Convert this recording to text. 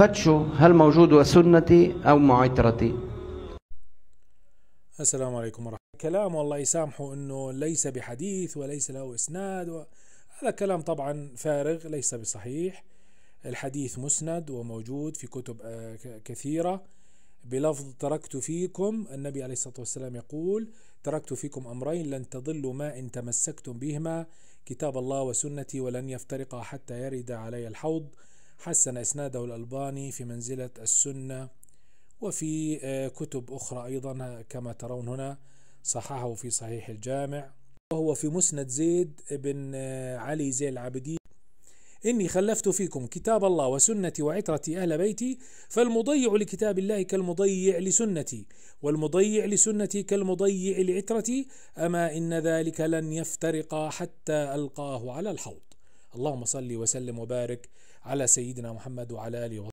فتشوا هل موجود سنتي أو معترتي السلام عليكم ورحمة الله كلام والله يسامحه أنه ليس بحديث وليس له إسناد و... هذا كلام طبعا فارغ ليس بصحيح الحديث مسند وموجود في كتب آه، كثيرة بلفظ تركت فيكم النبي عليه الصلاة والسلام يقول تركت فيكم أمرين لن تضلوا ما إن تمسكتم بهما كتاب الله وسنتي ولن يفترقا حتى يرد علي الحوض حسن إسناده الألباني في منزلة السنة وفي آه، كتب أخرى أيضا كما ترون هنا صححه في صحيح الجامع وهو في مسند زيد بن آه، علي زي العابدين إني خلفت فيكم كتاب الله وسنتي وعترتي أهل بيتي فالمضيع لكتاب الله كالمضيع لسنتي والمضيع لسنتي كالمضيع لعترتي أما إن ذلك لن يفترقا حتى ألقاه على الحوض اللهم صل وسلم وبارك على سيدنا محمد وعلى آله